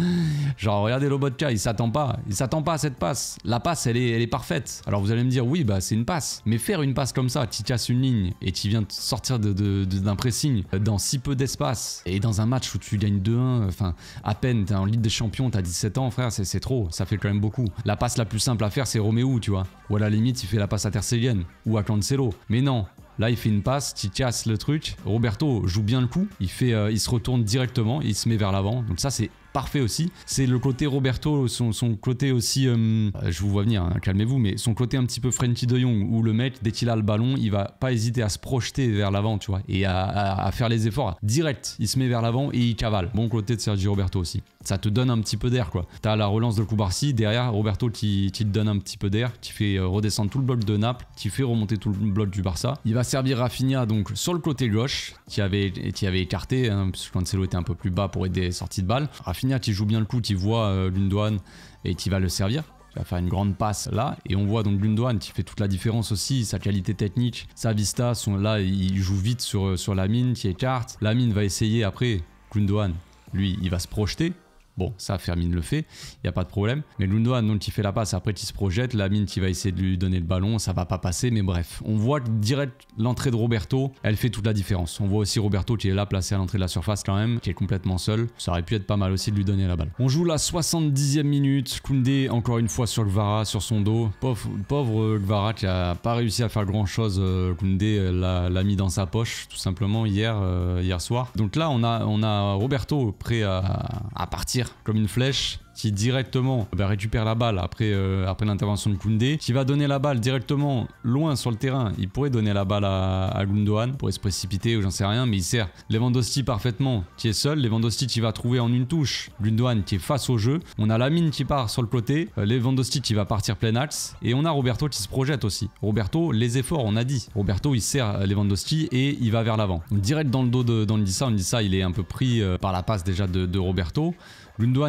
Speaker 1: Genre, regardez Lobotka, il s'attend pas, il s'attend pas à cette passe. La passe, elle est, elle est parfaite. Alors vous allez me dire, oui, bah c'est une passe. Mais faire une passe comme ça, qui casses une ligne et qui vient sortir d'un de, de, pressing dans si peu d'espace et dans un match où tu gagnes 2-1, enfin, à peine, t'es en Ligue des Champions, t'as 17 ans, frère, c'est trop, ça fait quand même beaucoup. La passe la plus simple à faire, c'est Roméo, tu vois. Ou à la limite, il fait la passe à Tercegan ou à mais non, Là, il fait une passe, qui casse le truc. Roberto joue bien le coup. Il, fait, euh, il se retourne directement, il se met vers l'avant. Donc ça, c'est parfait aussi. C'est le côté Roberto, son, son côté aussi, euh, euh, je vous vois venir, hein, calmez-vous, mais son côté un petit peu friendly de Jong, où le mec, dès qu'il a le ballon, il va pas hésiter à se projeter vers l'avant, tu vois, et à, à, à faire les efforts. Direct, il se met vers l'avant et il cavale. Bon côté de Sergio Roberto aussi ça te donne un petit peu d'air quoi. T'as la relance de Coubarcy derrière Roberto qui te donne un petit peu d'air, qui fait euh, redescendre tout le bloc de Naples, qui fait remonter tout le bloc du Barça. Il va servir Rafinha donc sur le côté gauche, qui avait, qui avait écarté, puisque hein, parce Cancelo était un peu plus bas pour aider les sorties de balles. Rafinha qui joue bien le coup, qui voit euh, et qui va le servir Il va faire une grande passe là. Et on voit donc Lundouane qui fait toute la différence aussi, sa qualité technique, sa vista. Son, là, il joue vite sur, sur la mine qui écarte. La mine va essayer après. Lundouane. lui, il va se projeter. Bon, ça, Fermine le fait, il n'y a pas de problème. Mais Lundwan, non, il fait la passe. Après, il se projette. Lamine, qui va essayer de lui donner le ballon. Ça va pas passer, mais bref. On voit direct l'entrée de Roberto. Elle fait toute la différence. On voit aussi Roberto qui est là, placé à l'entrée de la surface quand même, qui est complètement seul. Ça aurait pu être pas mal aussi de lui donner la balle. On joue la 70e minute. Koundé, encore une fois, sur Gvara, sur son dos. Pauvre, pauvre euh, Gvara qui a pas réussi à faire grand chose. Euh, Koundé euh, l'a mis dans sa poche, tout simplement, hier, hier soir. Donc là, on a, on a Roberto prêt à partir comme une flèche qui directement bah, récupère la balle après, euh, après l'intervention de Koundé, qui va donner la balle directement loin sur le terrain. Il pourrait donner la balle à, à pourrait se précipiter ou j'en sais rien, mais il sert Lewandowski parfaitement, qui est seul. Lewandowski qui va trouver en une touche Gundogan qui est face au jeu. On a Lamine qui part sur le côté, euh, Lewandowski qui va partir plein axe, et on a Roberto qui se projette aussi. Roberto, les efforts, on a dit. Roberto, il sert Lewandowski et il va vers l'avant. Direct dans le dos de, dans le on dit ça, il est un peu pris euh, par la passe déjà de, Roberto.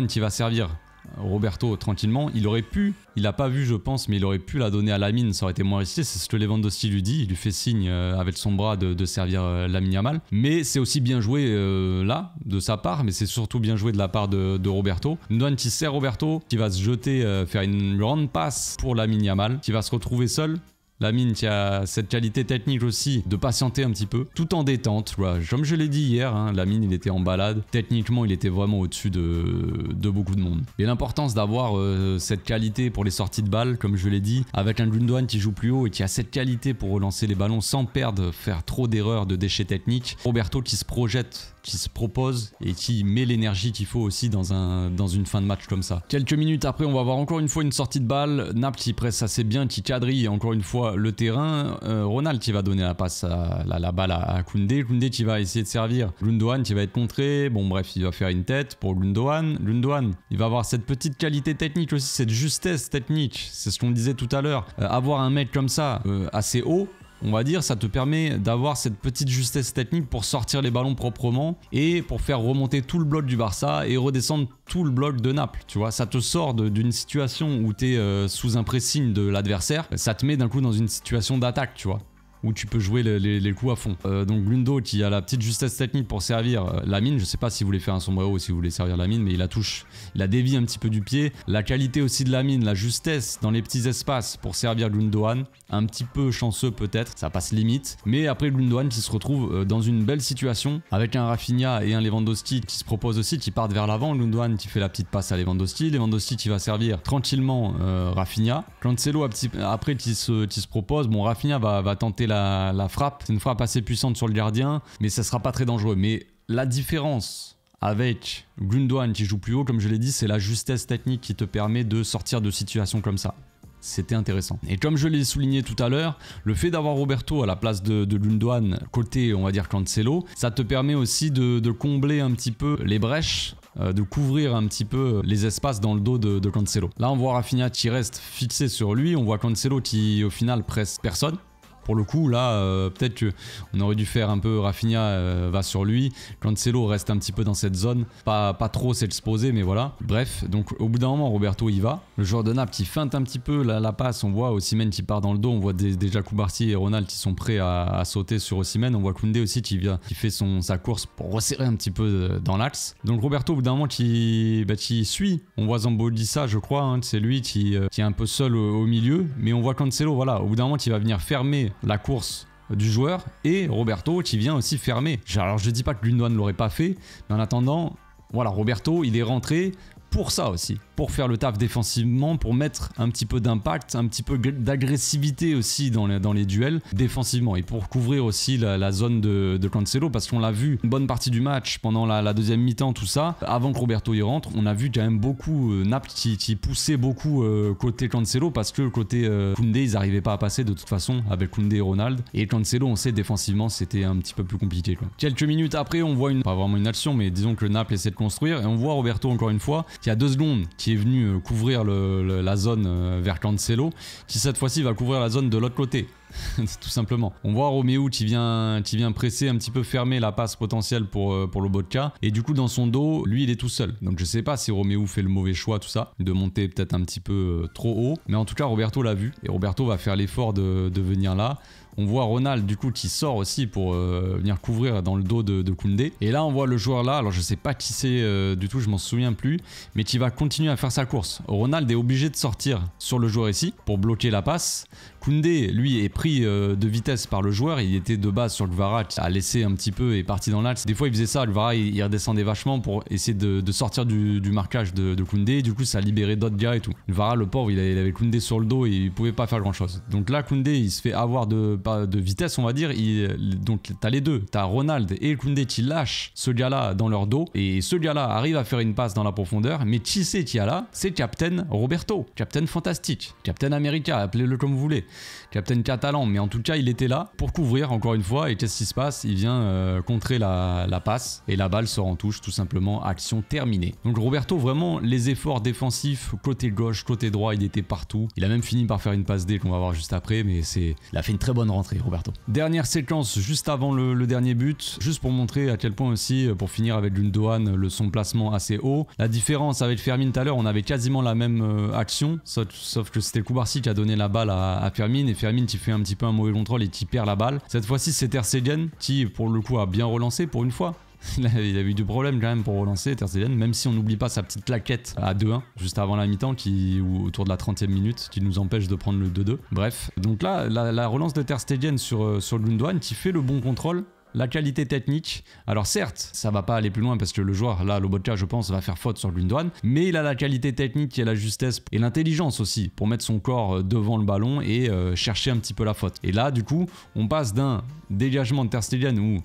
Speaker 1: qui va servir Roberto tranquillement, il aurait pu, il a pas vu je pense, mais il aurait pu la donner à Lamine, ça aurait été moins risqué, c'est ce que Lewandowski lui dit, il lui fait signe euh, avec son bras de, de servir euh, à mal Mais c'est aussi bien joué euh, là, de sa part, mais c'est surtout bien joué de la part de, Roberto. non qui sert Roberto, qui va se jeter, euh, faire une grande passe pour Lamine mal qui va se retrouver seul, Lamine qui a cette qualité technique aussi de patienter un petit peu, tout en détente. Comme je l'ai dit hier, hein, Lamine il était en balade. Techniquement, il était vraiment au-dessus de, beaucoup de monde. Et l'importance d'avoir euh, cette qualité pour les sorties de balles, comme je l'ai dit, avec un Gundogan qui joue plus haut et qui a cette qualité pour relancer les ballons sans perdre, faire trop d'erreurs, de déchets techniques. Roberto qui se projette, qui se propose et qui met l'énergie qu'il faut aussi dans, un, une fin de match comme ça. Quelques minutes après, on va avoir encore une fois une sortie de balle. Nap qui presse assez bien, qui quadrille encore une fois le terrain, euh, Ronald qui va donner la passe, à, la, balle à, Koundé. Koundé qui va essayer de servir. Gundogan qui va être contré. Bon, bref, il va faire une tête pour Gundogan. Gundogan, il va avoir cette petite qualité technique aussi, cette justesse technique. C'est ce qu'on disait tout à l'heure. Euh, avoir un mec comme ça, euh, assez haut, on va dire, ça te permet d'avoir cette petite justesse technique pour sortir les ballons proprement et pour faire remonter tout le bloc du Barça et redescendre tout le bloc de Naples. Tu vois, ça te sort d'une situation où tu es euh, sous un pressing de l'adversaire, ça te met d'un coup dans une situation d'attaque, tu vois où tu peux jouer les, coups à fond. Euh, donc Lundo qui a la petite justesse technique pour servir euh, la mine, je sais pas si vous voulez faire un sombrero ou si vous voulez servir la mine, mais il la touche, il la dévie un petit peu du pied. La qualité aussi de la mine, la justesse dans les petits espaces pour servir Glundohan, un petit peu chanceux peut-être, ça passe limite. Mais après Glundohan qui se retrouve euh, dans une belle situation avec un Rafinha et un Lewandowski qui se proposent aussi, qui partent vers l'avant. Glundohan qui fait la petite passe à Lewandowski, Lewandowski qui va servir tranquillement Rafinha. Cancelo petit, après qui se, qui se propose, bon Rafinha va, va tenter la la, frappe. C'est une frappe assez puissante sur le gardien, mais ça sera pas très dangereux. Mais la différence avec Gundogan qui joue plus haut, comme je l'ai dit, c'est la justesse technique qui te permet de sortir de situations comme ça. C'était intéressant. Et comme je l'ai souligné tout à l'heure, le fait d'avoir Roberto à la place de, de Gundogan côté, on va dire, Cancelo, ça te permet aussi de, combler un petit peu les brèches euh, de couvrir un petit peu les espaces dans le dos de, de Cancelo. Là, on voit Rafinha qui reste fixé sur lui, on voit Cancelo qui au final presse personne, pour le coup, là, euh, peut-être qu'on aurait dû faire un peu Rafinha euh, va sur lui. Cancelo reste un petit peu dans cette zone. Pas, pas trop s'exposer, mais voilà. Bref, donc au bout d'un moment, Roberto y va. Le joueur de Naples, il feinte un petit peu la, passe. On voit Ossimène qui part dans le dos. On voit déjà Koubarti et Ronald qui sont prêts à, sauter sur Ossimène. On voit Koundé aussi qui, vient, qui fait son, sa course pour resserrer un petit peu euh, dans l'axe. Donc Roberto, au bout d'un moment, qui, bah, suit. On voit ça, je crois. Hein, c'est lui qui, qui est un peu seul au, milieu. Mais on voit Cancelo, voilà, au bout d'un moment, il va venir fermer la course du joueur et Roberto qui vient aussi fermer. Alors je dis pas que Gundogan ne l'aurait pas fait, mais en attendant, voilà, Roberto, il est rentré pour ça aussi pour faire le taf défensivement, pour mettre un petit peu d'impact, un petit peu d'agressivité aussi dans les, dans les duels défensivement et pour couvrir aussi la, zone de, Cancelo parce qu'on l'a vu une bonne partie du match pendant la, deuxième mi-temps, tout ça, avant que Roberto y rentre, on a vu quand même beaucoup euh, Naples qui, poussait beaucoup euh, côté Cancelo parce que côté euh, Koundé, ils n'arrivaient pas à passer de toute façon avec Koundé et Ronald et Cancelo, on sait défensivement c'était un petit peu plus compliqué. Quelques minutes après, on voit une, pas vraiment une action, mais disons que Naples essaie de construire et on voit Roberto encore une fois qui a deux secondes qui est venu euh, couvrir la zone euh, vers Cancelo, qui cette fois-ci va couvrir la zone de l'autre côté. tout simplement. On voit Roméo qui vient, qui vient presser un petit peu fermer la passe potentielle pour, euh, pour Lobotka. Et du coup, dans son dos, lui, il est tout seul. Donc je sais pas si Roméo fait le mauvais choix, tout ça, de monter peut-être un petit peu trop haut. Mais en tout cas, Roberto l'a vu. Et Roberto va faire l'effort de, de venir là. On voit Ronald du coup qui sort aussi pour euh, venir couvrir dans le dos de, Koundé. Et là on voit le joueur là, alors je sais pas qui c'est euh, du tout, je m'en souviens plus, mais qui va continuer à faire sa course. Ronald est obligé de sortir sur le joueur ici pour bloquer la passe. Koundé, lui, est pris euh, de vitesse par le joueur. Il était de base sur Guevara, qui a laissé un petit peu et parti dans l'axe. Des fois, il faisait ça. Guevara, il redescendait vachement pour essayer de, sortir du, marquage de, de Koundé. Du coup, ça libérait d'autres gars et tout. Guevara, le pauvre, il avait Koundé sur le dos et il pouvait pas faire grand chose. Donc là, Koundé, il se fait avoir de, vitesse, on va dire. Il, donc, t'as les deux. T'as Ronald et Koundé qui lâchent ce gars-là dans leur dos. Et ce gars-là arrive à faire une passe dans la profondeur. Mais qui c'est qui a là C'est Captain Roberto. Captain fantastique. Captain America, appelez-le comme vous voulez. Captain Catalan, mais en tout cas il était là pour couvrir encore une fois et qu'est-ce qui se passe Il vient euh, contrer la, passe et la balle sort en touche tout simplement, action terminée. Donc Roberto vraiment les efforts défensifs côté gauche, côté droit, il était partout. Il a même fini par faire une passe D qu'on va voir juste après mais c'est il a fait une très bonne rentrée Roberto. Dernière séquence juste avant le, dernier but, juste pour montrer à quel point aussi euh, pour finir avec une douane le son placement assez haut. La différence avec Fermin tout à l'heure, on avait quasiment la même euh, action sauf, que c'était Koubarsi qui a donné la balle à, à Fermin Fermin et Fermin qui fait un petit peu un mauvais contrôle et qui perd la balle. Cette fois-ci, c'est Stegen qui, pour le coup, a bien relancé pour une fois. Il a, eu du problème quand même pour relancer Stegen. même si on n'oublie pas sa petite claquette à 2-1 juste avant la mi-temps qui ou autour de la 30e minute qui nous empêche de prendre le 2-2. Bref, donc là la, relance de Ter Stegen sur euh, sur qui fait le bon contrôle la qualité technique. Alors certes, ça va pas aller plus loin parce que le joueur, là, Lobotka, je pense, va faire faute sur Gundogan, mais il a la qualité technique et la justesse et l'intelligence aussi pour mettre son corps euh, devant le ballon et euh, chercher un petit peu la faute. Et là, du coup, on passe d'un dégagement de Ter où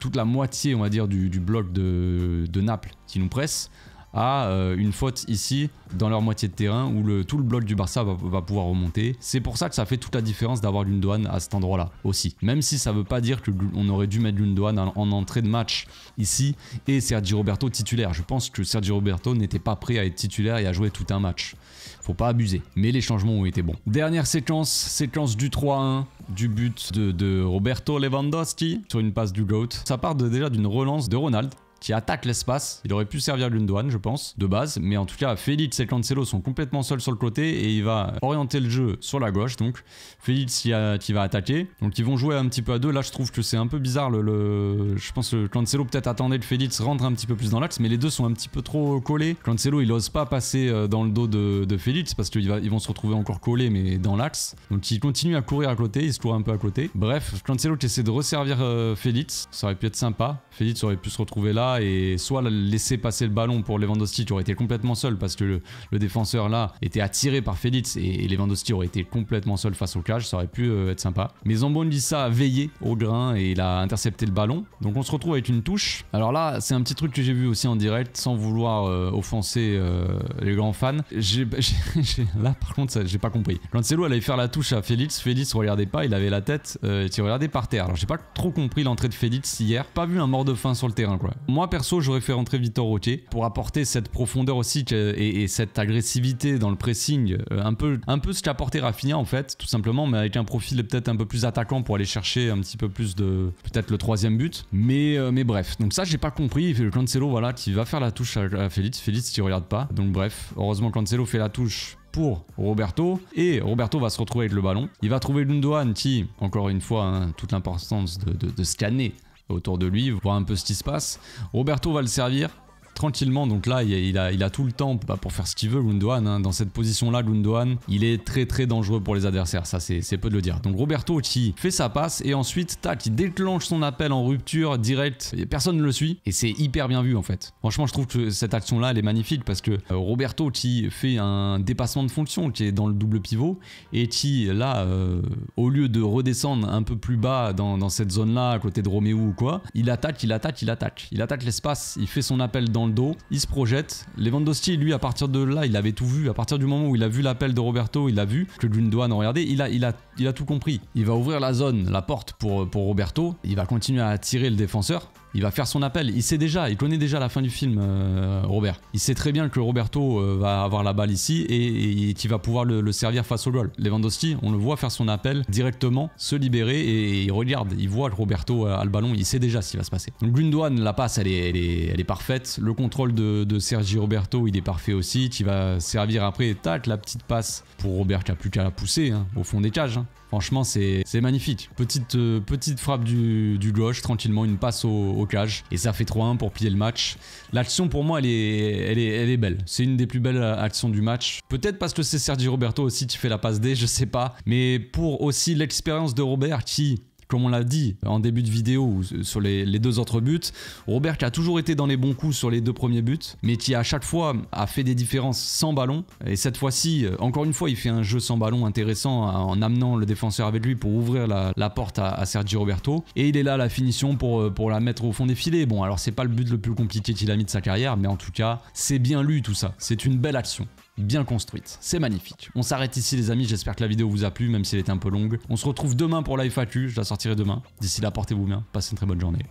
Speaker 1: toute la moitié, on va dire, du, du bloc de, de Naples qui nous presse à euh, une faute ici dans leur moitié de terrain où tout le bloc du Barça va, pouvoir remonter. C'est pour ça que ça fait toute la différence d'avoir douane à cet endroit-là aussi. Même si ça veut pas dire qu'on aurait dû mettre une en, en, entrée de match ici et Sergi Roberto titulaire. Je pense que Sergio Roberto n'était pas prêt à être titulaire et à jouer tout un match. Faut pas abuser. Mais les changements ont été bons. Dernière séquence, séquence du 3-1 du but de, Roberto Lewandowski sur une passe du GOAT. Ça part déjà d'une relance de Ronald qui attaque l'espace. Il aurait pu servir l'une douane, je pense, de base. Mais en tout cas, Félix et Cancelo sont complètement seuls sur le côté et il va orienter le jeu sur la gauche. Donc, Félix qui, va attaquer. Donc, ils vont jouer un petit peu à deux. Là, je trouve que c'est un peu bizarre. Le, Je pense que Cancelo peut-être attendait que Félix rentre un petit peu plus dans l'axe, mais les deux sont un petit peu trop collés. Cancelo, il n'ose pas passer euh, dans le dos de, Félix parce qu'ils vont se retrouver encore collés, mais dans l'axe. Donc, il continue à courir à côté, il se court un peu à côté. Bref, Cancelo qui essaie de resservir euh, Félix. Ça aurait pu être sympa. Félix aurait pu se retrouver là et soit laisser passer le ballon pour Lewandowski qui aurait été complètement seul parce que le, défenseur là était attiré par Félix et, Lewandowski aurait été complètement seul face au cage, ça aurait pu euh, être sympa. Mais Zambon Lissa a veillé au grain et il a intercepté le ballon. Donc on se retrouve avec une touche. Alors là, c'est un petit truc que j'ai vu aussi en direct sans vouloir euh, offenser euh, les grands fans. J là par contre, j'ai pas compris. Lancelot allait faire la touche à Félix, Félix regardait pas, il avait la tête, il regardait par terre. Alors j'ai pas trop compris l'entrée de Félix hier, pas vu un mort de faim sur le terrain quoi. Moi perso, j'aurais fait rentrer Vitor Roquet pour apporter cette profondeur aussi et, cette agressivité dans le pressing, euh, un peu, un peu ce qu'a apporté Rafinha en fait, tout simplement, mais avec un profil peut-être un peu plus attaquant pour aller chercher un petit peu plus de peut-être le troisième but. Mais, euh, mais bref, donc ça j'ai pas compris. fait Le Cancelo voilà qui va faire la touche à, Félix, Félix qui regarde pas. Donc bref, heureusement Cancelo fait la touche pour Roberto. Et Roberto va se retrouver avec le ballon. Il va trouver Lundoan qui, encore une fois, hein, toute l'importance de scanner autour de lui, voir un peu ce qui se passe. Roberto va le servir tranquillement. Donc là, il a, tout le temps bah, pour faire ce qu'il veut, Gundogan. Hein. Dans cette position-là, Gundogan, il est très très dangereux pour les adversaires. Ça, c'est peu de le dire. Donc Roberto qui fait sa passe et ensuite, tac, il déclenche son appel en rupture directe. personne ne le suit et c'est hyper bien vu en fait. Franchement, je trouve que cette action-là, elle est magnifique parce que euh, Roberto qui fait un dépassement de fonction, qui est dans le double pivot et qui, là, euh, au lieu de redescendre un peu plus bas dans, dans cette zone-là, à côté de Roméo ou quoi, il attaque, il attaque, il attaque. Il attaque l'espace, il fait son appel dans le il se projette. Lewandowski, lui, à partir de là, il avait tout vu. À partir du moment où il a vu l'appel de Roberto, il a vu que Gundogan, regardez, il a, il, a, il a tout compris. Il va ouvrir la zone, la porte pour, pour Roberto. Il va continuer à attirer le défenseur. Il va faire son appel. Il sait déjà, il connaît déjà la fin du film, euh, Robert. Il sait très bien que Roberto euh, va avoir la balle ici et, qu'il va pouvoir le, servir face au goal. Lewandowski, on le voit faire son appel directement, se libérer et, il regarde, il voit que Roberto euh, a le ballon, il sait déjà ce qui va se passer. Donc Gundogan, la passe, elle est, elle est, parfaite. Le contrôle de, Sergi Roberto, il est parfait aussi, qui va servir après, tac, la petite passe pour Robert qui a plus qu'à la pousser hein, au fond des cages. Hein. Franchement, c'est magnifique. Petite, euh, petite frappe du, gauche, tranquillement, une passe au, cage. Et ça fait 3-1 pour plier le match. L'action, pour moi, elle est, elle elle est belle. C'est une des plus belles euh, actions du match. Peut-être parce que c'est Sergi Roberto aussi qui fait la passe D, je sais pas. Mais pour aussi l'expérience de Robert qui, comme on l'a dit en début de vidéo sur les, deux autres buts, Robert qui a toujours été dans les bons coups sur les deux premiers buts, mais qui à chaque fois a fait des différences sans ballon. Et cette fois-ci, euh, encore une fois, il fait un jeu sans ballon intéressant hein, en amenant le défenseur avec lui pour ouvrir la, porte à, Sergi Sergio Roberto. Et il est là à la finition pour, euh, pour la mettre au fond des filets. Bon, alors c'est pas le but le plus compliqué qu'il a mis de sa carrière, mais en tout cas, c'est bien lu tout ça. C'est une belle action bien construite. C'est magnifique. On s'arrête ici les amis, j'espère que la vidéo vous a plu, même si elle était un peu longue. On se retrouve demain pour la je la sortirai demain. D'ici là, portez-vous bien, passez une très bonne journée.